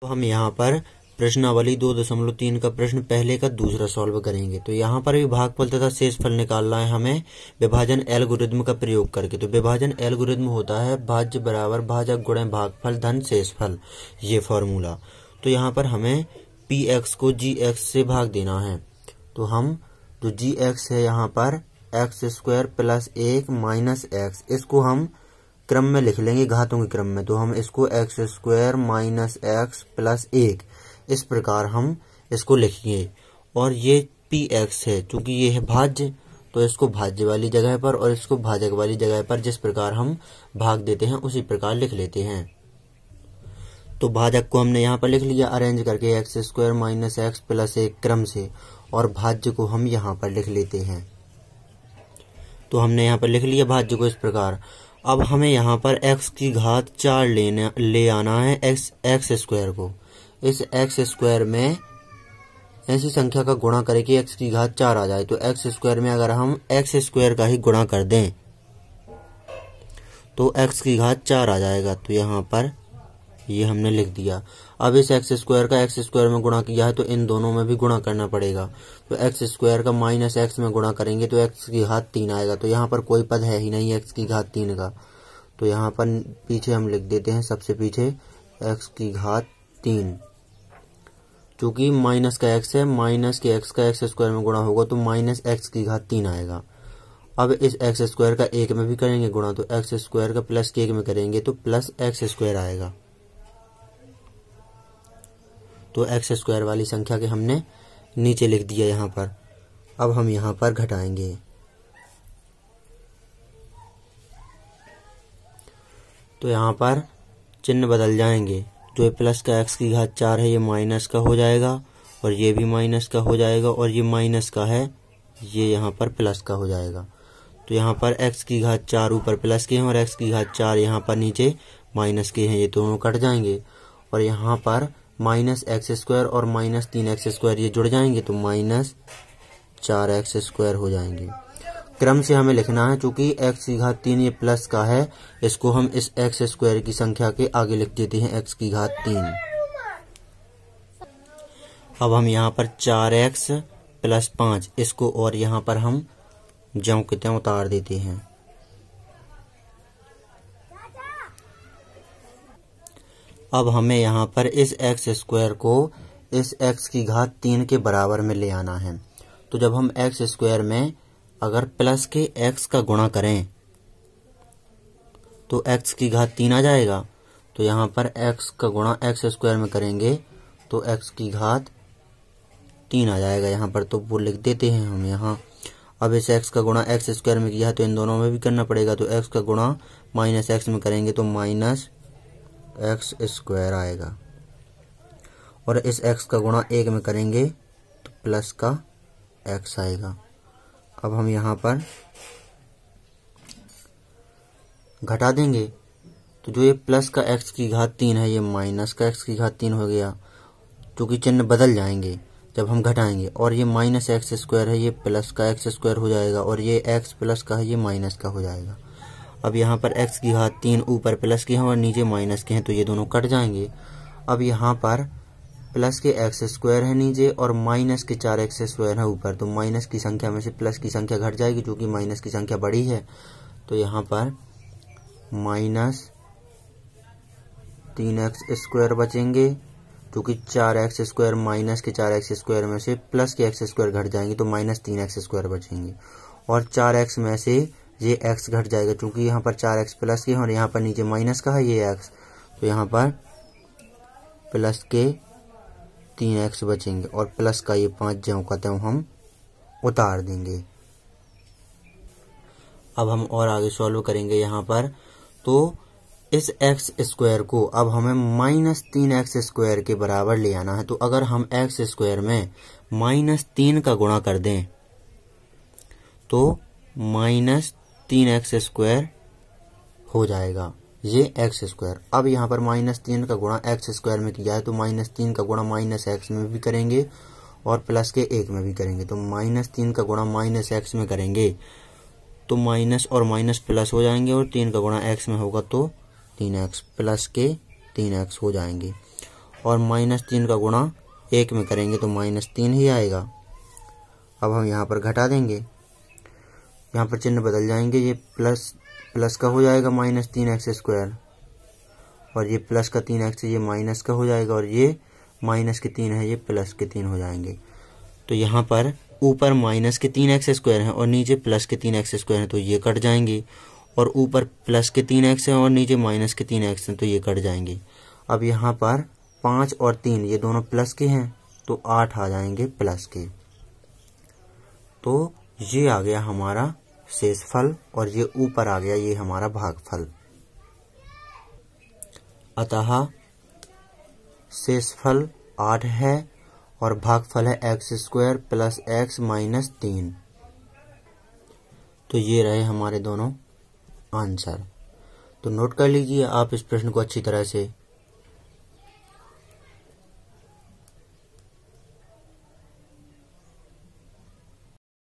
तो हम यहाँ पर प्रश्नावली दो दशमलव तीन का प्रश्न पहले का दूसरा सॉल्व करेंगे तो यहाँ पर विभाग फल तथा शेष फल निकालना है हमें विभाजन एल्गोरिज्म का प्रयोग करके तो विभाजन एल्गोरिज्म होता है भाज्य बराबर भाजक गुणे भागफल धन शेष फल ये फॉर्मूला तो यहाँ पर हमें पी एक्स को जी एक्स से भाग देना है तो हम जो जी एक्स है यहाँ पर एक्स स्क्वायर प्लस एक माइनस एक्स इसको हम क्रम में लिख लेंगे घातों के क्रम में तो हम इसको x square minus x plus एक इस प्रकार हम इसको लिखेंगे और ये पी एक्स है क्योंकि ये है भाज्य तो इसको भाज्य वाली जगह पर और इसको भाजक वाली जगह पर जिस प्रकार हम भाग देते हैं उसी प्रकार लिख लेते हैं तो भाजक को हमने यहाँ पर लिख लिया अरेंज करके x square minus x plus एक क्रम से और भाज्य को हम यहाँ पर लिख लेते हैं तो हमने यहाँ पर लिख लिया भाज्य को इस प्रकार अब हमें यहाँ पर x की घात चार लेना ले आना है x एक्स स्क्वायर को इस x स्क्वायर में ऐसी संख्या का गुणा करें कि x की घात चार आ जाए तो x स्क्वायर में अगर हम x स्क्वायर का ही गुणा कर दें तो x की घात चार आ जाएगा तो यहाँ पर ये हमने लिख दिया अब इस एक्स स्क्वायर का एक्स स्क्वायर में गुणा किया है तो इन दोनों में भी गुणा करना पड़ेगा तो एक्स स्क्वायर का माइनस एक्स में गुणा करेंगे तो एक्स की घात तीन आएगा तो यहाँ पर कोई पद है ही नहीं एक्स की घात तीन का तो यहाँ पर पीछे हम लिख देते हैं सबसे पीछे एक्स की घात तीन चूंकि माइनस का एक्स है माइनस के एक्स का एक्स स्क्वायर में गुणा होगा तो माइनस एक्स की घात तीन आएगा अब इस एक्स स्क्वायर का एक में भी करेंगे गुणा तो एक्स स्क्वायर का प्लस के एक में करेंगे तो प्लस एक्स स्क्वायर आएगा तो एक्स स्क्वायर वाली संख्या के हमने नीचे लिख दिया यहाँ पर अब हम यहाँ पर घटाएंगे तो यहाँ पर चिन्ह बदल जाएंगे जो प्लस का एक्स की घात चार है ये माइनस का हो जाएगा और ये भी माइनस का हो जाएगा और ये माइनस का है ये यहाँ पर प्लस का हो जाएगा तो यहाँ पर एक्स की घात चार ऊपर प्लस के हैं और एक्स की घात चार यहाँ पर नीचे माइनस के हैं ये दोनों कट जाएंगे और यहाँ पर माइनस एक्स स्क्वायर और माइनस तीन एक्स स्क्वायर ये जुड़ जाएंगे तो माइनस चार एक्स स्क्वायर हो जाएंगे क्रम से हमें लिखना है चूंकि एक्स की घात तीन ये प्लस का है इसको हम इस एक्स स्क्वायर की संख्या के आगे लिख देते हैं एक्स की घात तीन अब हम यहाँ पर चार एक्स प्लस पांच इसको और यहाँ पर हम जो कितने उतार देते हैं अब हमें यहाँ पर इस एक्स स्क्वायर को इस एक्स की घात तीन के बराबर में ले आना है तो जब हम एक्स स्क्वायर में अगर प्लस के एक्स का गुणा करें तो एक्स की घात तीन आ जाएगा तो यहाँ पर एक्स का गुणा एक्स स्क्वायर में करेंगे तो एक्स की घात तीन आ जाएगा यहाँ पर तो वो लिख देते हैं हम यहाँ अब इस एक्स का गुणा एक्स स्क्वायर में किया तो इन दोनों में भी करना पड़ेगा तो एक्स का गुणा माइनस एक्स में करेंगे तो माइनस एक्स स्क्वायर आएगा और इस एक्स का गुणा एक में करेंगे तो प्लस का एक्स आएगा अब हम यहाँ पर घटा देंगे तो जो ये प्लस का एक्स की घात तीन है ये माइनस का एक्स की घात तीन हो गया क्योंकि चिन्ह बदल जाएंगे जब हम घटाएंगे और ये माइनस एक्स स्क्वायर है ये प्लस का एक्स स्क्वायर हो जाएगा और ये एक्स प्लस का है ये माइनस का हो जाएगा अब यहाँ पर एक्स की घात तीन ऊपर प्लस के हैं और नीचे माइनस के हैं तो ये दोनों कट जाएंगे अब यहाँ पर प्लस के एक्स स्क्वायर है नीचे और माइनस के चार एक्स स्क्वायर है ऊपर तो माइनस की संख्या में से प्लस की संख्या घट जाएगी जो कि माइनस की संख्या बड़ी है तो यहाँ पर माइनस तीन एक्स स्क्वायर बचेंगे जो कि चार एक्स स्क्वायर माइनस के चार एक्स स्क्वायर में से प्लस के एक्स स्क्वायर घट जाएंगे तो माइनस तीन एक्स स्क्वायर बचेंगे और चार एक्स में से ये एक्स घट जाएगा क्योंकि यहाँ पर चार एक्स प्लस के हैं और यहाँ पर नीचे माइनस का है ये एक्स तो यहाँ पर प्लस के तीन एक्स बचेंगे और प्लस का ये पांच जो कहते हैं हम उतार देंगे अब हम और आगे सॉल्व करेंगे यहाँ पर तो इस एक्स स्क्वायर को अब हमें माइनस तीन एक्स स्क्वायर के बराबर ले आना है तो अगर हम एक्स स्क्वायर में माइनस तीन का गुणा कर दें तो माइनस तीन एक्स स्क्वायर हो जाएगा ये एक्स स्क्वायर अब यहाँ पर माइनस तीन का गुणा एक्स स्क्वायर में किया है तो माइनस तीन का गुणा माइनस एक्स में भी करेंगे और प्लस के एक में भी करेंगे तो माइनस तीन का गुणा माइनस एक्स में करेंगे तो माइनस और माइनस प्लस हो जाएंगे और तीन का गुणा एक्स में होगा तो तीन एक्स प्लस के तीन एक्स हो जाएंगे और माइनस तीन का गुणा एक में करेंगे तो माइनस तीन ही आएगा अब हम यहाँ पर घटा देंगे यहाँ पर चिन्ह बदल जाएंगे ये प्लस प्लस का हो जाएगा माइनस तीन एक्स स्क्वायर और ये प्लस का तीन एक्स ये माइनस का हो जाएगा और ये माइनस के तीन है ये प्लस के तीन हो जाएंगे तो यहाँ पर ऊपर माइनस के तीन एक्स स्क्वायर हैं और नीचे प्लस के तीन एक्स स्क्वायर हैं तो ये कट जाएंगे और ऊपर प्लस के तीन एक्स हैं और नीचे माइनस के तीन एक्स हैं तो ये कट जाएंगे अब यहाँ पर पाँच और तीन ये दोनों प्लस के हैं तो आठ आ जाएंगे प्लस के तो ये आ गया हमारा शेषफल और ये ऊपर आ गया ये हमारा भागफल अतः शेषफल आठ है और भागफल है x square plus x minus तीन तो ये रहे हमारे दोनों आंसर तो नोट कर लीजिए आप इस प्रश्न को अच्छी तरह से